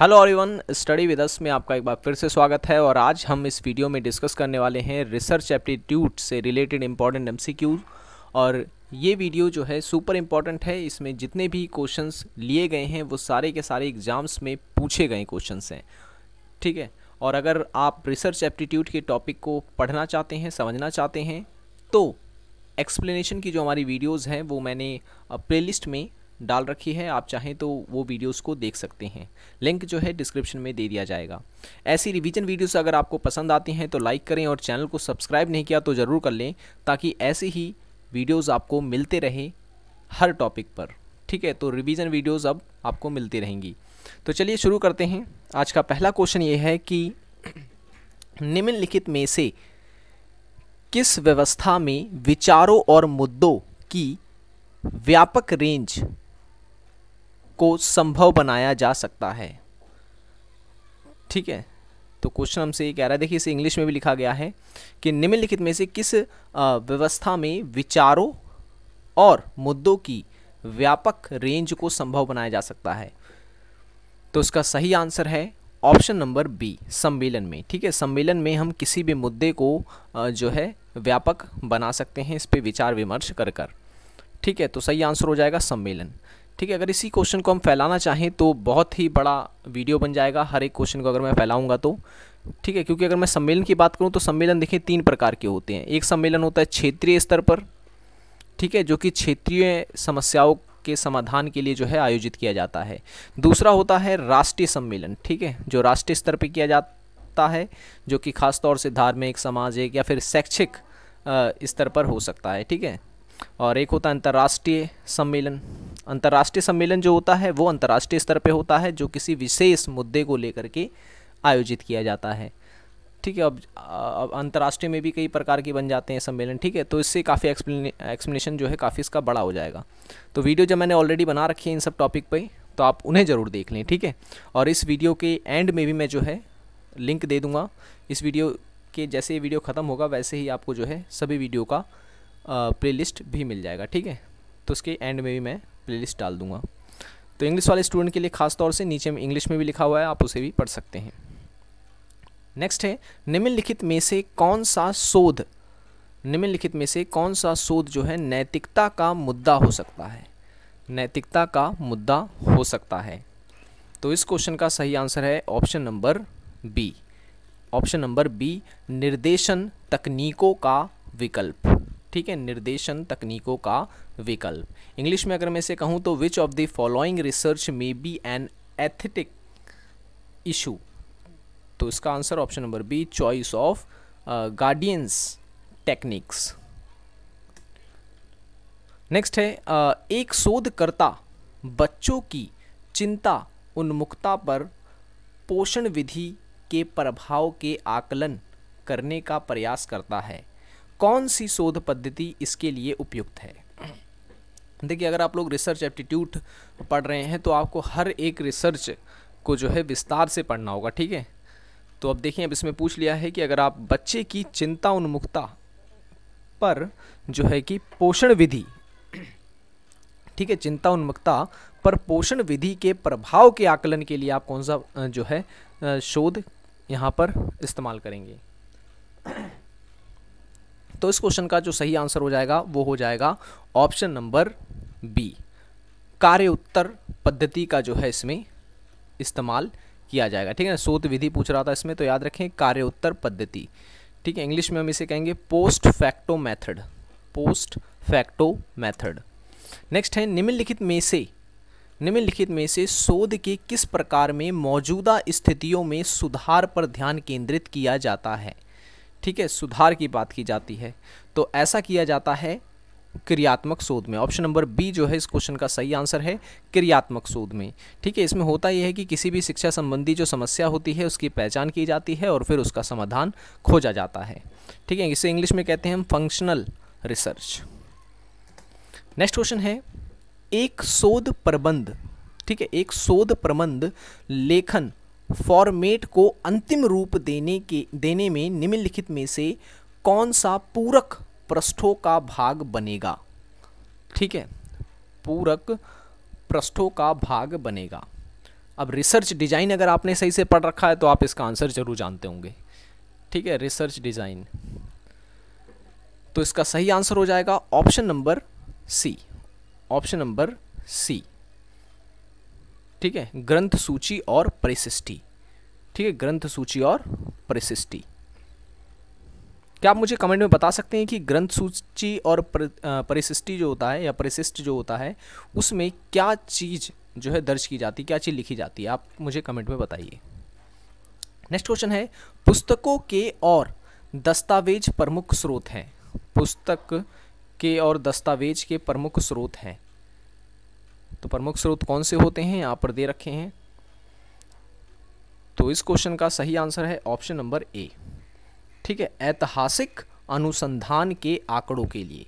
hello everyone study with us में आपका एक बार फिर से स्वागत है और आज हम इस वीडियो में डिस्कस करने वाले हैं रिसर्च एप्टीट्यूड से रिलेटेड इम्पॉर्टेंट एमसीक्यू और ये वीडियो जो है सुपर इम्पॉर्टेंट है इसमें जितने भी क्वेश्चंस लिए गए हैं वो सारे के सारे एग्ज़ाम्स में पूछे गए क्वेश्चन हैं ठीक है और अगर आप रिसर्च एप्टीट्यूड के टॉपिक को पढ़ना चाहते हैं समझना चाहते हैं तो एक्सप्लेनेशन की जो हमारी वीडियोज़ हैं वो मैंने प्ले में डाल रखी है आप चाहें तो वो वीडियोस को देख सकते हैं लिंक जो है डिस्क्रिप्शन में दे दिया जाएगा ऐसी रिवीजन वीडियोस अगर आपको पसंद आती हैं तो लाइक करें और चैनल को सब्सक्राइब नहीं किया तो ज़रूर कर लें ताकि ऐसे ही वीडियोज़ आपको मिलते रहे हर टॉपिक पर ठीक है तो रिविज़न वीडियोज़ अब आपको मिलती रहेंगी तो चलिए शुरू करते हैं आज का पहला क्वेश्चन ये है कि निम्नलिखित में से किस व्यवस्था में विचारों और मुद्दों की व्यापक रेंज को संभव बनाया जा सकता है ठीक है तो क्वेश्चन हमसे ये कह रहा है देखिए इसे इंग्लिश में भी लिखा गया है कि निम्नलिखित में से किस व्यवस्था में विचारों और मुद्दों की व्यापक रेंज को संभव बनाया जा सकता है तो इसका सही आंसर है ऑप्शन नंबर बी सम्मेलन में ठीक है सम्मेलन में हम किसी भी मुद्दे को जो है व्यापक बना सकते हैं इस पर विचार विमर्श कर कर ठीक है तो सही आंसर हो जाएगा सम्मेलन ठीक है अगर इसी क्वेश्चन को हम फैलाना चाहें तो बहुत ही बड़ा वीडियो बन जाएगा हर एक क्वेश्चन को अगर मैं फैलाऊंगा तो ठीक है क्योंकि अगर मैं सम्मेलन की बात करूँ तो सम्मेलन देखिए तीन प्रकार के होते हैं एक सम्मेलन होता है क्षेत्रीय स्तर पर ठीक है जो कि क्षेत्रीय समस्याओं के समाधान के लिए जो है आयोजित किया जाता है दूसरा होता है राष्ट्रीय सम्मेलन ठीक है जो राष्ट्रीय स्तर पर किया जाता है जो कि खास तौर से धार्मिक सामाजिक या फिर शैक्षिक स्तर पर हो सकता है ठीक है और एक होता है अंतर्राष्ट्रीय सम्मेलन अंतर्राष्ट्रीय सम्मेलन जो होता है वो अंतर्राष्ट्रीय स्तर पे होता है जो किसी विशेष मुद्दे को लेकर के आयोजित किया जाता है ठीक है अब, अब अंतर्राष्ट्रीय में भी कई प्रकार के बन जाते हैं सम्मेलन ठीक है तो इससे काफ़ी एक्सप्लेनेशन जो है काफ़ी इसका बड़ा हो जाएगा तो वीडियो जब मैंने ऑलरेडी बना रखी है इन सब टॉपिक पर तो आप उन्हें ज़रूर देख लें ठीक है और इस वीडियो के एंड में भी मैं जो है लिंक दे दूँगा इस वीडियो के जैसे ये वीडियो ख़त्म होगा वैसे ही आपको जो है सभी वीडियो का प्लेलिस्ट भी मिल जाएगा ठीक है तो उसके एंड में भी मैं प्लेलिस्ट डाल दूंगा तो इंग्लिश वाले स्टूडेंट के लिए खास तौर से नीचे में इंग्लिश में भी लिखा हुआ है आप उसे भी पढ़ सकते हैं नेक्स्ट है निम्नलिखित में से कौन सा शोध निम्नलिखित में से कौन सा शोध जो है नैतिकता का मुद्दा हो सकता है नैतिकता का मुद्दा हो सकता है तो इस क्वेश्चन का सही आंसर है option number B option number B निर्देशन तकनीकों का विकल्प ठीक है निर्देशन तकनीकों का विकल्प इंग्लिश में अगर मैं इसे कहूँ तो which of the following research may be an ethical issue तो इसका answer option number B choice of guardians techniques next है uh, एक शोधकर्ता बच्चों की चिंता उन्मुखता पर पोषण विधि के प्रभाव के आकलन करने का प्रयास करता है कौन सी शोध पद्धति इसके लिए उपयुक्त है देखिए अगर आप लोग रिसर्च एप्टीट्यूट पढ़ रहे हैं तो आपको हर एक रिसर्च को जो है विस्तार से पढ़ना होगा ठीक है तो अब देखिए अब इसमें पूछ लिया है कि अगर आप बच्चे की चिंता उन्मुखता पर जो है कि पोषण विधि ठीक है चिंता उन्मुखता पर पोषण विधि के प्रभाव के आकलन के लिए आप कौन सा जो है शोध यहाँ पर इस्तेमाल करेंगे तो इस क्वेश्चन का जो सही आंसर हो जाएगा वो हो जाएगा ऑप्शन नंबर बी कार्य उत्तर पद्धति का जो है इसमें इस्तेमाल किया जाएगा ठीक है शोध विधि पूछ रहा था इसमें तो याद रखें कार्य उत्तर पद्धति ठीक है इंग्लिश में हम इसे कहेंगे post facto method post facto method next है निम्नलिखित में से निम्नलिखित में से शोध के किस प्रकार में मौजूदा स्थितियों में सुधार पर ध्यान केंद्रित किया जाता है ठीक है सुधार की बात की जाती है तो ऐसा किया जाता है क्रियात्मक शोध में ऑप्शन नंबर बी जो है इस क्वेश्चन का सही आंसर है क्रियात्मक शोध में ठीक है इसमें होता यह है कि किसी भी शिक्षा संबंधी जो समस्या होती है उसकी पहचान की जाती है और फिर उसका समाधान खोजा जाता है ठीक है इसे इंग्लिश में कहते हैं हम फंक्शनल रिसर्च नेक्स्ट क्वेश्चन है एक शोध प्रबंध ठीक है एक शोध प्रबंध लेखन फॉर्मेट को अंतिम रूप देने के देने में निम्नलिखित में से कौन सा पूरक पृष्ठों का भाग बनेगा ठीक है पूरक पृष्ठों का भाग बनेगा अब रिसर्च डिजाइन अगर आपने सही से पढ़ रखा है तो आप इसका आंसर जरूर जानते होंगे ठीक है रिसर्च डिजाइन तो इसका सही आंसर हो जाएगा option number C option number C ठीक है ग्रंथ सूची और परिशिष्टि ठीक है ग्रंथ सूची और परिशिष्टि क्या आप मुझे कमेंट में बता सकते हैं कि ग्रंथ सूची और परिशिष्टि जो होता है या परिशिष्ट जो होता है उसमें क्या चीज़ जो है दर्ज की जाती है क्या चीज़ लिखी जाती है आप मुझे कमेंट में बताइए नेक्स्ट क्वेश्चन है पुस्तकों के और दस्तावेज प्रमुख स्रोत हैं पुस्तक के और दस्तावेज के प्रमुख स्रोत हैं तो प्रमुख स्रोत कौन से होते हैं यहाँ पर दे रखे हैं तो इस क्वेश्चन का सही आंसर है ऑप्शन नंबर ए ठीक है ऐतिहासिक अनुसंधान के आंकड़ों के लिए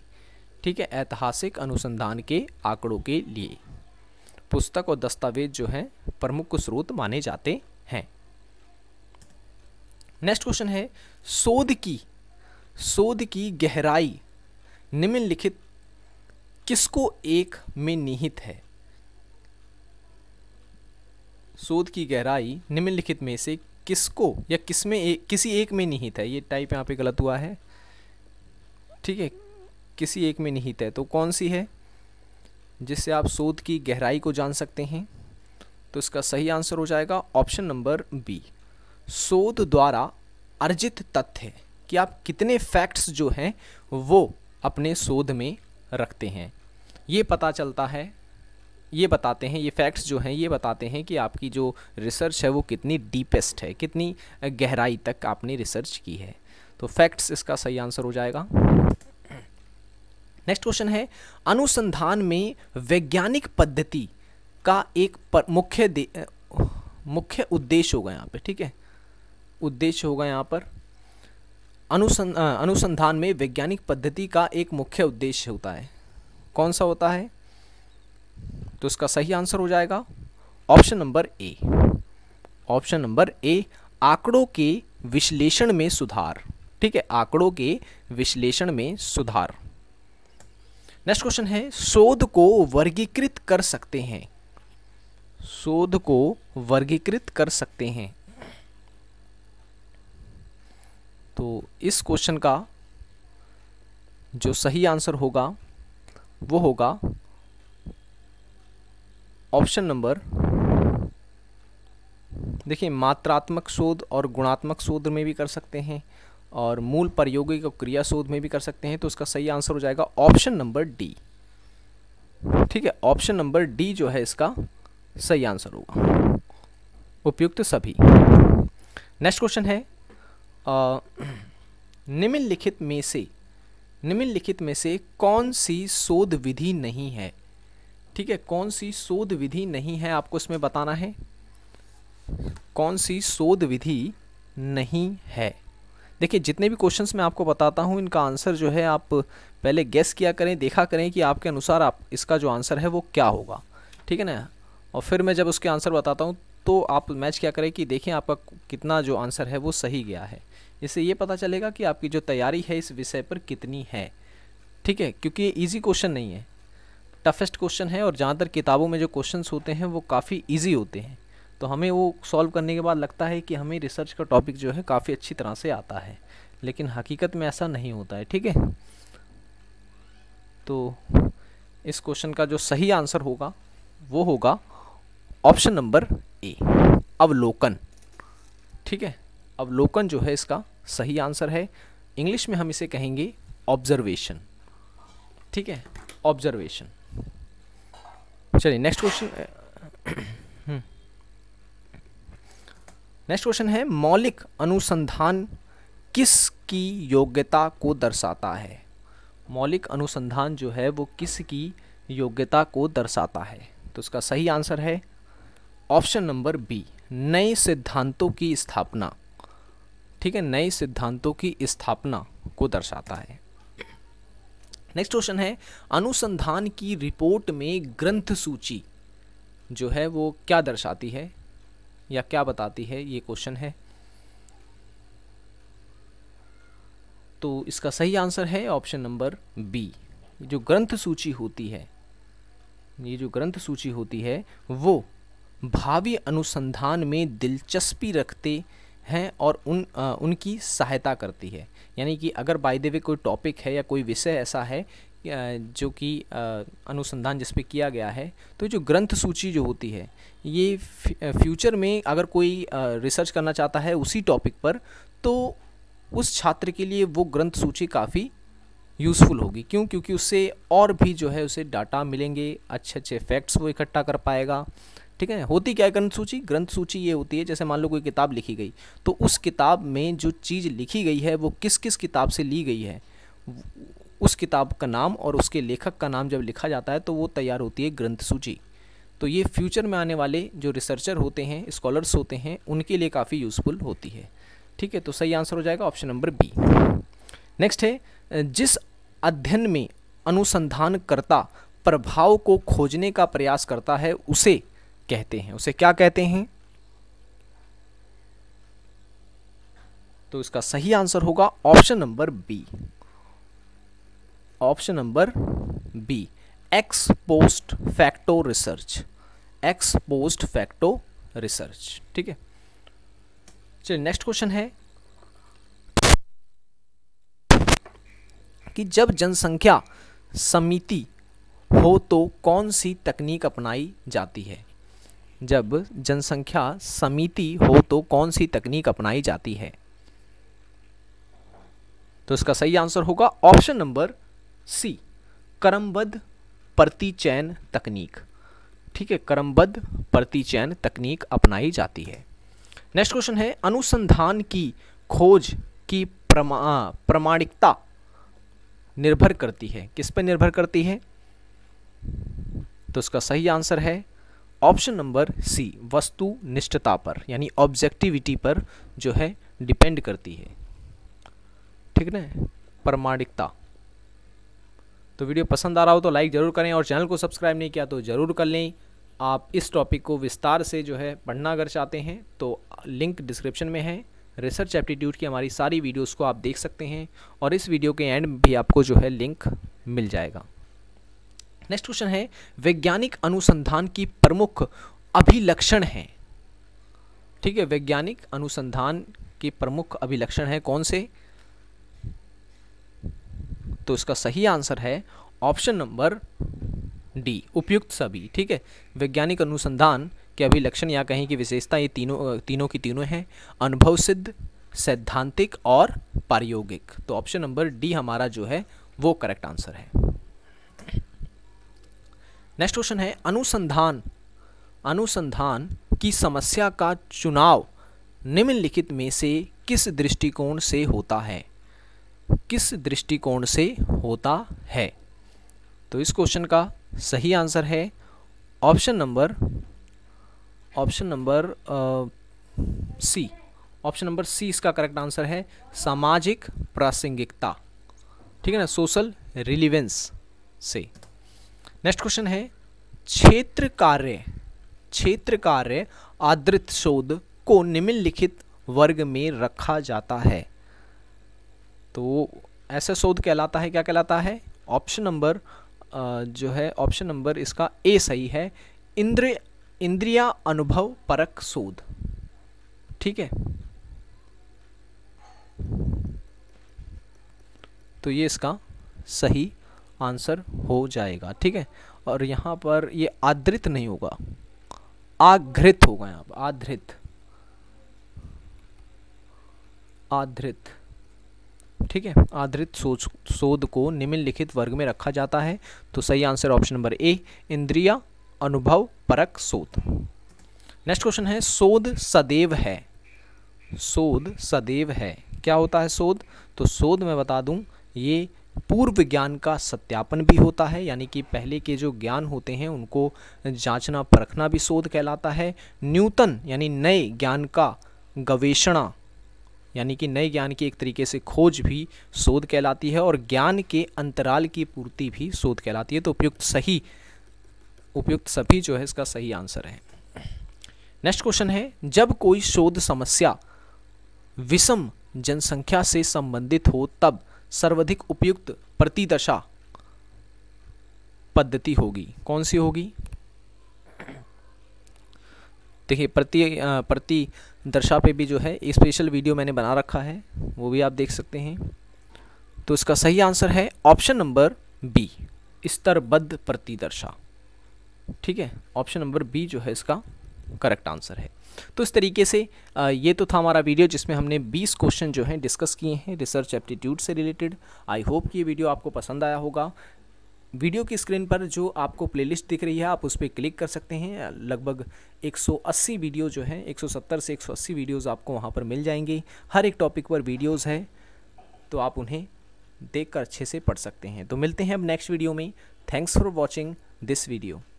ठीक है ऐतिहासिक अनुसंधान के आंकड़ों के लिए पुस्तक और दस्तावेज जो हैं प्रमुख स्रोत माने जाते हैं नेक्स्ट क्वेश्चन है शोध की शोध की गहराई निम्नलिखित किसको एक में निहित है शोध की गहराई निम्नलिखित में से किसको या किस में एक किसी एक में निहित है ये टाइप यहाँ पे गलत हुआ है ठीक है किसी एक में निहित है तो कौन सी है जिससे आप शोध की गहराई को जान सकते हैं तो इसका सही आंसर हो जाएगा ऑप्शन नंबर बी शोध द्वारा अर्जित तथ्य कि आप कितने फैक्ट्स जो हैं वो अपने शोध में रखते हैं ये पता चलता है ये बताते हैं ये फैक्ट्स जो हैं ये बताते हैं कि आपकी जो रिसर्च है वो कितनी डीपेस्ट है कितनी गहराई तक आपने रिसर्च की है तो फैक्ट्स इसका सही आंसर हो जाएगा नेक्स्ट क्वेश्चन है अनुसंधान में वैज्ञानिक पद्धति का एक मुख्य मुख्य उद्देश्य होगा यहाँ पे ठीक है उद्देश्य होगा यहाँ पर अनुसंधान में वैज्ञानिक पद्धति का एक मुख्य उद्देश्य होता है कौन सा होता है तो इसका सही आंसर हो जाएगा option number A option number A आंकड़ों के विश्लेषण में सुधार ठीक है आंकड़ों के विश्लेषण में सुधार नेक्स्ट क्वेश्चन है शोध को वर्गीकृत कर सकते हैं शोध को वर्गीकृत कर सकते हैं तो इस क्वेश्चन का जो सही आंसर होगा वो होगा ऑप्शन नंबर देखिए मात्रात्मक शोध और गुणात्मक शोध में भी कर सकते हैं और मूल प्रयोगिक और क्रिया शोध में भी कर सकते हैं तो उसका सही आंसर हो जाएगा ऑप्शन नंबर डी ठीक है ऑप्शन नंबर डी जो है इसका सही आंसर होगा उपयुक्त सभी नेक्स्ट क्वेश्चन है निम्नलिखित में से निम्नलिखित में से कौन सी शोध विधि नहीं है ठीक है कौन सी शोध विधि नहीं है आपको इसमें बताना है कौन सी शोध विधि नहीं है देखिए जितने भी क्वेश्चंस मैं आपको बताता हूँ इनका आंसर जो है आप पहले गेस किया करें देखा करें कि आपके अनुसार आप इसका जो आंसर है वो क्या होगा ठीक है ना और फिर मैं जब उसके आंसर बताता हूँ तो आप मैच क्या करें कि देखें आपका कितना जो आंसर है वो सही गया है इससे ये पता चलेगा कि आपकी जो तैयारी है इस विषय पर कितनी है ठीक है क्योंकि ये ईजी क्वेश्चन नहीं है टफेस्ट क्वेश्चन है और ज़्यादातर किताबों में जो क्वेश्चन होते हैं वो काफ़ी ईजी होते हैं तो हमें वो सॉल्व करने के बाद लगता है कि हमें रिसर्च का टॉपिक जो है काफ़ी अच्छी तरह से आता है लेकिन हकीकत में ऐसा नहीं होता है ठीक है तो इस क्वेश्चन का जो सही आंसर होगा वो होगा ऑप्शन नंबर ए अवलोकन ठीक है अवलोकन जो है इसका सही आंसर है इंग्लिश में हम इसे कहेंगे ऑब्जर्वेशन ठीक है ऑब्जर्वेशन चलिए नेक्स्ट क्वेश्चन नेक्स्ट क्वेश्चन है मौलिक अनुसंधान किसकी योग्यता को दर्शाता है मौलिक अनुसंधान जो है वो किस की योग्यता को दर्शाता है तो उसका सही आंसर है ऑप्शन नंबर बी नए सिद्धांतों की स्थापना ठीक है नए सिद्धांतों की स्थापना को दर्शाता है नेक्स्ट क्वेश्चन है अनुसंधान की रिपोर्ट में ग्रंथ सूची जो है वो क्या दर्शाती है या क्या बताती है ये क्वेश्चन है तो इसका सही आंसर है ऑप्शन नंबर बी जो ग्रंथ सूची होती है ये जो ग्रंथ सूची होती है वो भावी अनुसंधान में दिलचस्पी रखते हैं और उन आ, उनकी सहायता करती है यानी कि अगर बाय देवे कोई टॉपिक है या कोई विषय ऐसा है जो कि अनुसंधान जिस पे किया गया है तो जो ग्रंथ सूची जो होती है ये फ्यूचर में अगर कोई रिसर्च करना चाहता है उसी टॉपिक पर तो उस छात्र के लिए वो ग्रंथ सूची काफ़ी यूज़फुल होगी क्यों क्योंकि उससे और भी जो है उसे डाटा मिलेंगे अच्छे अच्छे फैक्ट्स वो इकट्ठा कर पाएगा ठीक है होती क्या है ग्रंथ सूची ग्रंथ सूची ये होती है जैसे मान लो कोई किताब लिखी गई तो उस किताब में जो चीज़ लिखी गई है वो किस किस किताब से ली गई है उस किताब का नाम और उसके लेखक का नाम जब लिखा जाता है तो वो तैयार होती है ग्रंथ सूची तो ये फ्यूचर में आने वाले जो रिसर्चर होते हैं स्कॉलर्स होते हैं उनके लिए काफ़ी यूज़फुल होती है ठीक है तो सही आंसर हो जाएगा ऑप्शन नंबर बी नेक्स्ट है जिस अध्ययन में अनुसंधानकर्ता प्रभाव को खोजने का प्रयास करता है उसे कहते हैं उसे क्या कहते हैं तो इसका सही आंसर होगा option number B option number B ex post facto research ex post facto research ठीक है चलिए नेक्स्ट क्वेश्चन है कि जब जनसंख्या समिति हो तो कौन सी तकनीक अपनाई जाती है जब जनसंख्या समिति हो तो कौन सी तकनीक अपनाई जाती है तो इसका सही आंसर होगा ऑप्शन नंबर सी क्रमबद्ध प्रतिचयन तकनीक ठीक है क्रमबद्ध प्रतिचयन तकनीक अपनाई जाती है नेक्स्ट क्वेश्चन है अनुसंधान की खोज की प्रमा प्रमाणिकता निर्भर करती है किस पर निर्भर करती है तो इसका सही आंसर है ऑप्शन नंबर सी वस्तु निष्ठता पर यानी ऑब्जेक्टिविटी पर जो है डिपेंड करती है ठीक है प्रमाणिकता तो वीडियो पसंद आ रहा हो तो लाइक ज़रूर करें और चैनल को सब्सक्राइब नहीं किया तो ज़रूर कर लें आप इस टॉपिक को विस्तार से जो है पढ़ना अगर चाहते हैं तो लिंक डिस्क्रिप्शन में है रिसर्च एप्टीट्यूड की हमारी सारी वीडियोस को आप देख सकते हैं और इस वीडियो के एंड में भी आपको जो है लिंक मिल जाएगा नेक्स्ट क्वेश्चन है वैज्ञानिक अनुसंधान की प्रमुख अभिलक्षण है ठीक है वैज्ञानिक अनुसंधान के प्रमुख अभिलक्षण है कौन से तो इसका सही आंसर है ऑप्शन नंबर डी उपयुक्त सभी ठीक है वैज्ञानिक अनुसंधान के अभिलक्षण या कहें कि विशेषता ये तीनों तीनों की तीनों हैं अनुभव सिद्ध सैद्धांतिक और प्रायोगिक तो ऑप्शन नंबर डी हमारा जो है वो करेक्ट आंसर है नेक्स्ट क्वेश्चन है अनुसंधान अनुसंधान की समस्या का चुनाव निम्नलिखित में से किस दृष्टिकोण से होता है किस दृष्टिकोण से होता है तो इस क्वेश्चन का सही आंसर है option number option number C option number C इसका करेक्ट आंसर है सामाजिक प्रासंगिकता ठीक है ना सोशल रिलीवेंस से नेक्स्ट क्वेश्चन है क्षेत्र कार्य क्षेत्र कार्य आदृत शोध को निम्नलिखित वर्ग में रखा जाता है तो ऐसा शोध कहलाता है क्या कहलाता है ऑप्शन नंबर जो है ऑप्शन नंबर इसका ए सही है इंद्र इंद्रिया अनुभव परक शोध ठीक है तो ये इसका सही आंसर हो जाएगा ठीक है और यहाँ पर ये आदृत नहीं होगा आघृत होगा यहाँ पर आधृत आधृत ठीक है आधृत सोच शोध को निम्नलिखित वर्ग में रखा जाता है तो सही आंसर ऑप्शन नंबर ए इंद्रिया अनुभव परक शोध नेक्स्ट क्वेश्चन है शोध सदैव है शोध सदैव है क्या होता है शोध तो शोध मैं बता दूं ये पूर्व ज्ञान का सत्यापन भी होता है यानी कि पहले के जो ज्ञान होते हैं उनको जांचना परखना भी शोध कहलाता है न्यूतन यानी नए ज्ञान का गवेषणा यानी कि नए ज्ञान की एक तरीके से खोज भी शोध कहलाती है और ज्ञान के अंतराल की पूर्ति भी शोध कहलाती है तो उपयुक्त सही उपयुक्त सभी जो है इसका सही आंसर है नेक्स्ट क्वेश्चन है जब कोई शोध समस्या विषम जनसंख्या से संबंधित हो तब सर्वाधिक उपयुक्त प्रतिदशा पद्धति होगी कौन सी होगी देखिए प्रति प्रति दशा पे भी जो है स्पेशल वीडियो मैंने बना रखा है वो भी आप देख सकते हैं तो इसका सही आंसर है ऑप्शन नंबर बी स्तरबद्ध प्रतिदर्शा ठीक है ऑप्शन नंबर बी जो है इसका करेक्ट आंसर है तो इस तरीके से ये तो था हमारा वीडियो जिसमें हमने 20 क्वेश्चन जो हैं डिस्कस किए हैं रिसर्च एप्टीट्यूड से रिलेटेड आई होप कि ये वीडियो आपको पसंद आया होगा वीडियो की स्क्रीन पर जो आपको प्लेलिस्ट दिख रही है आप उस पर क्लिक कर सकते हैं लगभग 180 वीडियो जो हैं 170 से 180 वीडियोस आपको वहाँ पर मिल जाएंगे हर एक टॉपिक पर वीडियोस है तो आप उन्हें देखकर अच्छे से पढ़ सकते हैं तो मिलते हैं अब नेक्स्ट वीडियो में thanks for watching this video